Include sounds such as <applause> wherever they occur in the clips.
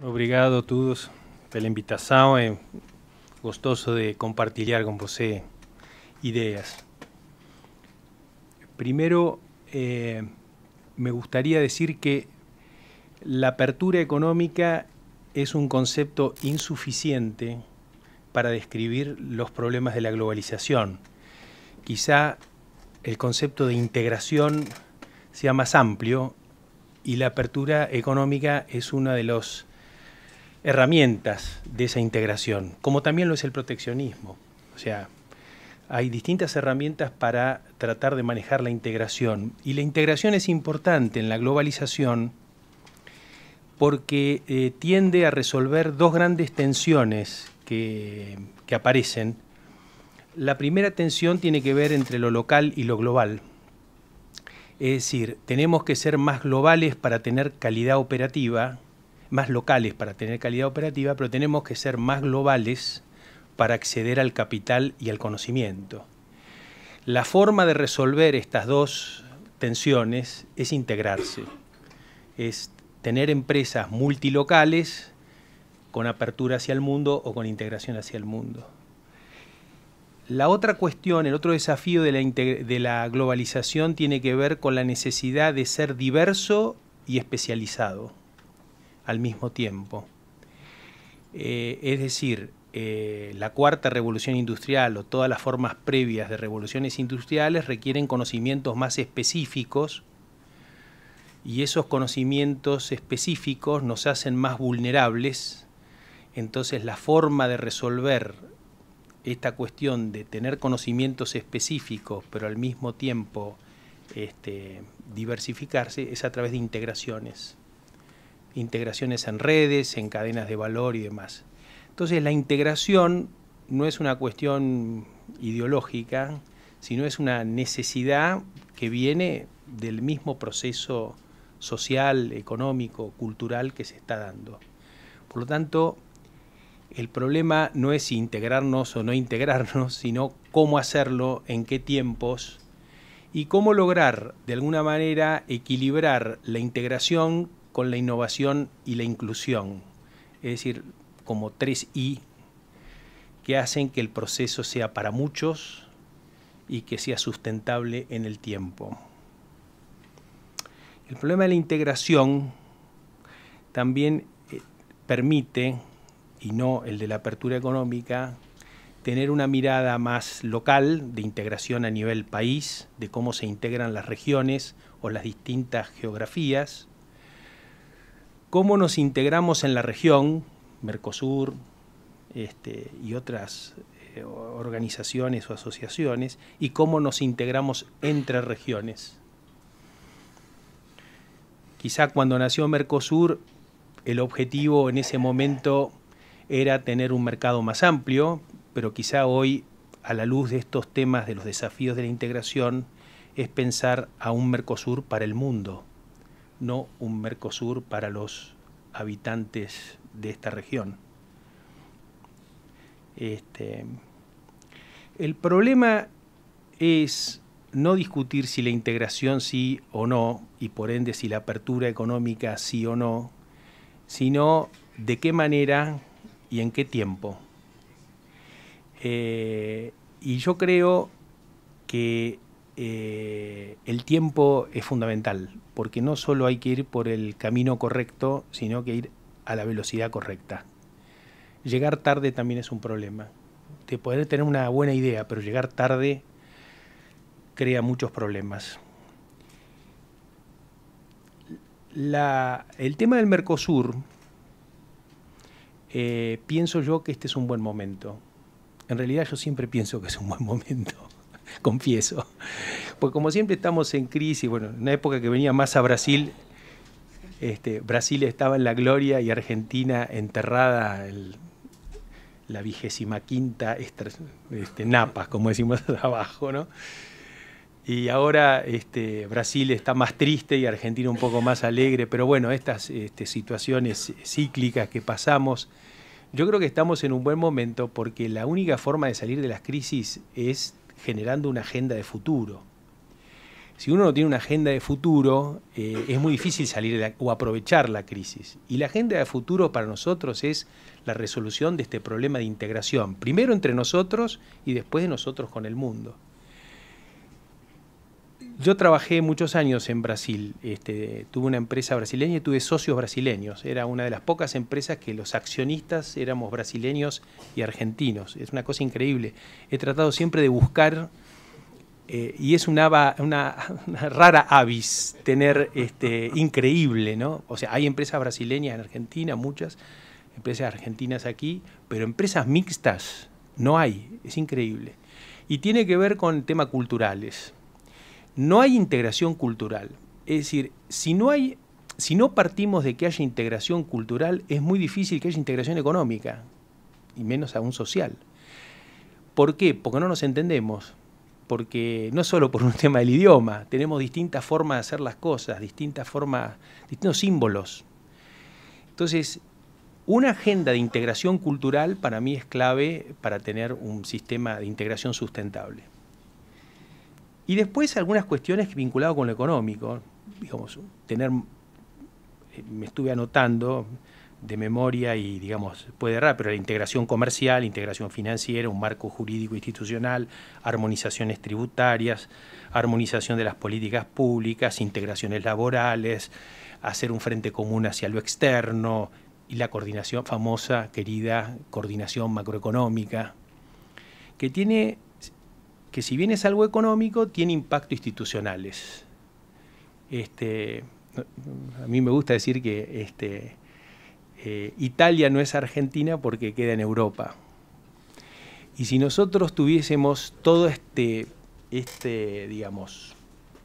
Obrigado a todos pela invitação. es gostoso de compartir con você ideas Primero, eh, me gustaría decir que la apertura económica es un concepto insuficiente para describir los problemas de la globalización. Quizá el concepto de integración sea más amplio y la apertura económica es uno de los herramientas de esa integración, como también lo es el proteccionismo. O sea, hay distintas herramientas para tratar de manejar la integración. Y la integración es importante en la globalización porque eh, tiende a resolver dos grandes tensiones que aparecen. La primera tensión tiene que ver entre lo local y lo global. Es decir, tenemos que ser más globales para tener calidad operativa más locales para tener calidad operativa, pero tenemos que ser más globales para acceder al capital y al conocimiento. La forma de resolver estas dos tensiones es integrarse, es tener empresas multilocales con apertura hacia el mundo o con integración hacia el mundo. La otra cuestión, el otro desafío de la, de la globalización tiene que ver con la necesidad de ser diverso y especializado al mismo tiempo. Eh, es decir, eh, la cuarta revolución industrial o todas las formas previas de revoluciones industriales requieren conocimientos más específicos y esos conocimientos específicos nos hacen más vulnerables. Entonces la forma de resolver esta cuestión de tener conocimientos específicos, pero al mismo tiempo este, diversificarse, es a través de integraciones integraciones en redes, en cadenas de valor y demás. Entonces la integración no es una cuestión ideológica, sino es una necesidad que viene del mismo proceso social, económico, cultural que se está dando. Por lo tanto, el problema no es integrarnos o no integrarnos, <laughs> sino cómo hacerlo, en qué tiempos y cómo lograr de alguna manera equilibrar la integración con la innovación y la inclusión, es decir, como tres I que hacen que el proceso sea para muchos y que sea sustentable en el tiempo. El problema de la integración también eh, permite, y no el de la apertura económica, tener una mirada más local de integración a nivel país, de cómo se integran las regiones o las distintas geografías, cómo nos integramos en la región, Mercosur este, y otras eh, organizaciones o asociaciones, y cómo nos integramos entre regiones. Quizá cuando nació Mercosur, el objetivo en ese momento era tener un mercado más amplio, pero quizá hoy, a la luz de estos temas de los desafíos de la integración, es pensar a un Mercosur para el mundo no un Mercosur para los habitantes de esta región. Este, el problema es no discutir si la integración sí o no, y por ende si la apertura económica sí o no, sino de qué manera y en qué tiempo. Eh, y yo creo que eh, el tiempo es fundamental, porque no solo hay que ir por el camino correcto, sino que ir a la velocidad correcta. Llegar tarde también es un problema. Te poder tener una buena idea, pero llegar tarde crea muchos problemas. el tema del Mercosur, eh, pienso yo que este es un buen momento. En realidad yo siempre pienso que es un buen momento <laughs> confieso. pues como siempre estamos en crisis, bueno, en una época que venía más a Brasil, este, Brasil estaba en la gloria y Argentina enterrada en la vigésima quinta este, napas, como decimos <laughs> abajo, ¿no? Y ahora este, Brasil está más triste y Argentina un poco más alegre, pero bueno, estas este, situaciones cíclicas que pasamos, yo creo que estamos en un buen momento porque la única forma de salir de las crisis es generando una agenda de futuro. Si uno no tiene una agenda de futuro, eh, es muy difícil salir o aprovechar la crisis. Y la agenda de futuro para nosotros es la resolución de este problema de integración, primero entre nosotros y después de nosotros con el mundo. Yo trabajé muchos años en Brasil, este, tuve una empresa brasileña y tuve socios brasileños. Era una de las pocas empresas que los accionistas éramos brasileños y argentinos. Es una cosa increíble. He tratado siempre de buscar, eh, y es <laughs> una, rara avis tener este, increíble, ¿no? O sea, hay empresas brasileñas en Argentina, muchas, empresas argentinas aquí, pero empresas mixtas no hay, es increíble. Y tiene que ver con temas culturales no hay integración cultural. Es decir, si no hay, si no partimos de que haya integración cultural, es muy difícil que haya integración económica, y menos aún social. ¿Por qué? Porque no nos entendemos. Porque no solo por un <laughs> tema del idioma, tenemos distintas formas de hacer las cosas, distintas formas, distintos símbolos. Entonces, una agenda de integración cultural para mí es clave para tener un sistema de integración sustentable. Y después algunas cuestiones vinculadas con lo económico, digamos, tener, eh, me estuve anotando de memoria y digamos, puede errar, pero la integración comercial, integración financiera, un marco jurídico institucional, armonizaciones tributarias, armonización de las políticas públicas, integraciones laborales, hacer un frente común hacia lo externo y la coordinación famosa, querida, coordinación macroeconómica, que tiene que si bien es algo económico, tiene impacto institucionales. Este, a mí me gusta decir que este, eh, Italia no es Argentina porque queda en Europa. Y si nosotros tuviésemos todo este, este digamos,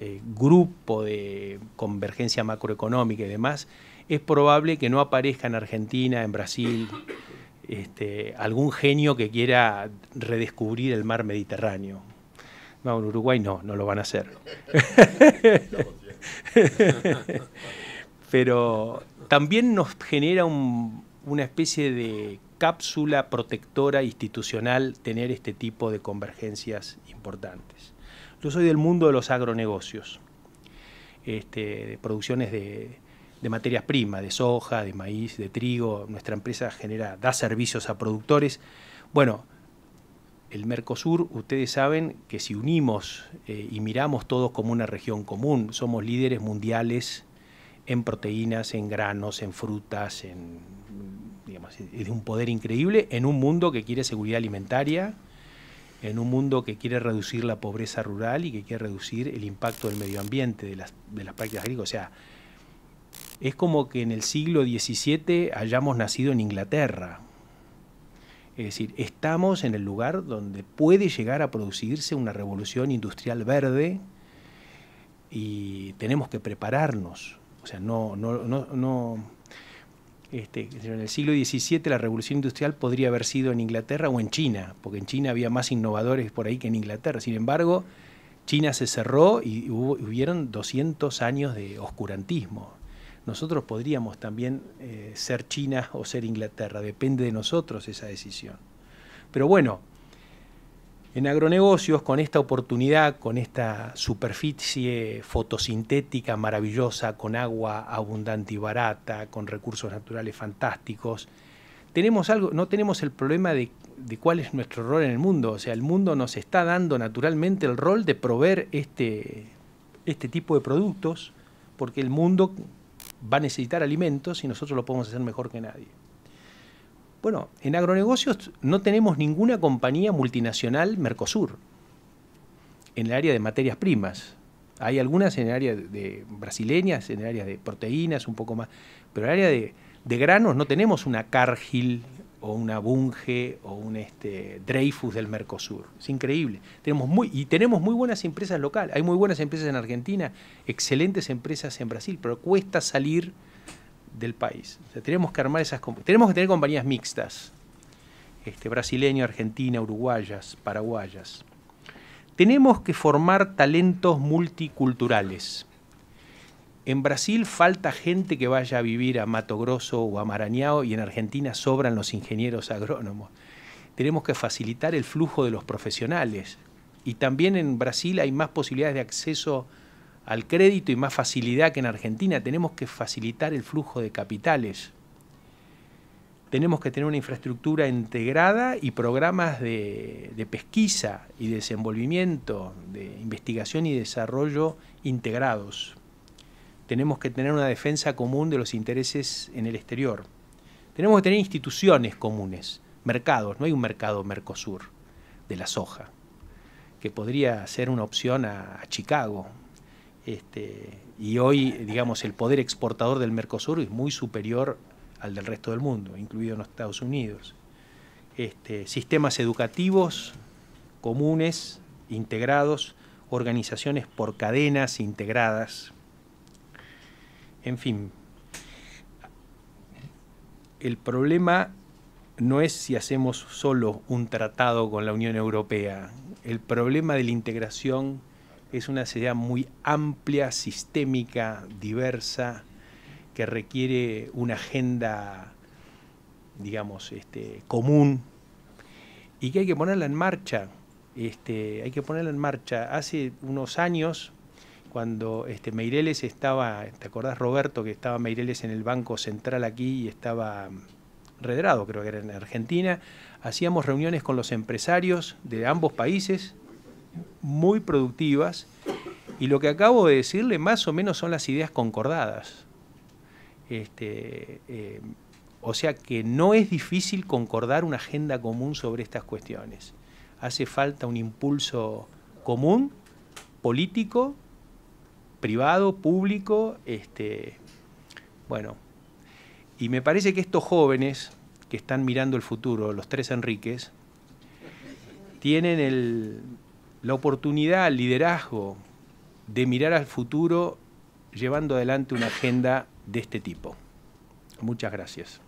eh, grupo de convergencia macroeconómica y demás, es probable que no aparezca en Argentina, en Brasil, este, algún genio que quiera redescubrir el mar Mediterráneo. No, en Uruguay no, no lo van a hacer. <laughs> Pero también nos genera una especie de cápsula protectora institucional tener este tipo de convergencias importantes. Yo soy del mundo de los agronegocios, este, de producciones de, materias primas, de soja, de maíz, de trigo. Nuestra empresa genera, da servicios a productores. Bueno, el Mercosur, ustedes saben que si unimos eh, y miramos todos como una región común, somos líderes mundiales en proteínas, en granos, en frutas, en, digamos, es un poder increíble en un mundo que quiere seguridad alimentaria, en un mundo que quiere reducir la pobreza rural y que quiere reducir el impacto del medio ambiente, de las, de las prácticas agrícolas. O sea, es como que en el siglo XVII hayamos nacido en Inglaterra. Es decir, estamos en el lugar donde puede llegar a producirse una revolución industrial verde y tenemos que prepararnos. O sea, no, no, no, este, en el siglo XVII la revolución industrial podría haber sido en Inglaterra o en China, porque en China había más innovadores por ahí que en Inglaterra. Sin embargo, China se cerró y hubo, hubieron 200 años de oscurantismo nosotros podríamos también eh, ser China o ser Inglaterra, depende de nosotros esa decisión. Pero bueno, en agronegocios, con esta oportunidad, con esta superficie fotosintética maravillosa, con agua abundante y barata, con recursos naturales fantásticos, tenemos algo, no tenemos el problema de, cuál es nuestro rol en el mundo. O sea, el mundo nos está dando naturalmente el rol de proveer este, este tipo de productos, porque el mundo va a necesitar alimentos y nosotros lo podemos hacer mejor que nadie. Bueno, en agronegocios no tenemos ninguna compañía multinacional Mercosur en el área de materias primas. Hay algunas en el área de, brasileñas, en el área de proteínas, un poco más, pero en el área de, granos no tenemos una Cargill o una Bunge o un este, Dreyfus del Mercosur. Es increíble. Tenemos muy, y tenemos muy buenas empresas locales. Hay muy buenas empresas en Argentina, excelentes empresas en Brasil, pero cuesta salir del país. tenemos que armar esas tenemos que tener compañías mixtas. Este, brasileño, argentina, uruguayas, paraguayas. Tenemos que formar talentos multiculturales. En Brasil falta gente que vaya a vivir a Mato Grosso o a Marañao y en Argentina sobran los ingenieros agrónomos. Tenemos que facilitar el flujo de los profesionales. Y también en Brasil hay más posibilidades de acceso al crédito y más facilidad que en Argentina. Tenemos que facilitar el flujo de capitales. Tenemos que tener una infraestructura integrada y programas de, pesquisa y desenvolvimiento, de investigación y desarrollo integrados tenemos que tener una defensa común de los intereses en el exterior. Tenemos que tener instituciones comunes, mercados. No hay un mercado Mercosur de la soja, que podría ser una opción a, Chicago. Este, y hoy, digamos, el poder exportador del Mercosur es muy superior al del resto del mundo, incluido en los Estados Unidos. Este, sistemas educativos comunes, integrados, organizaciones por cadenas integradas, en fin, el problema no es si hacemos solo un tratado con la Unión Europea. El problema de la integración es una sociedad muy amplia, sistémica, diversa, que requiere una agenda, digamos, este, común y que hay que ponerla en marcha. Este, hay que ponerla en marcha. Hace unos años cuando este, Meireles estaba, ¿te acordás Roberto que estaba Meireles en el Banco Central aquí y estaba mm, Redrado, creo que era en Argentina? Hacíamos reuniones con los empresarios de ambos países, muy productivas, y lo que acabo de decirle más o menos son las ideas concordadas. Este, eh, o sea que no es difícil concordar una agenda común sobre estas cuestiones. Hace falta un impulso común, político, privado, público, este, bueno, y me parece que estos jóvenes que están mirando el futuro, los tres Enríquez, tienen la oportunidad, el liderazgo de mirar al futuro llevando adelante una agenda de este tipo. Muchas gracias.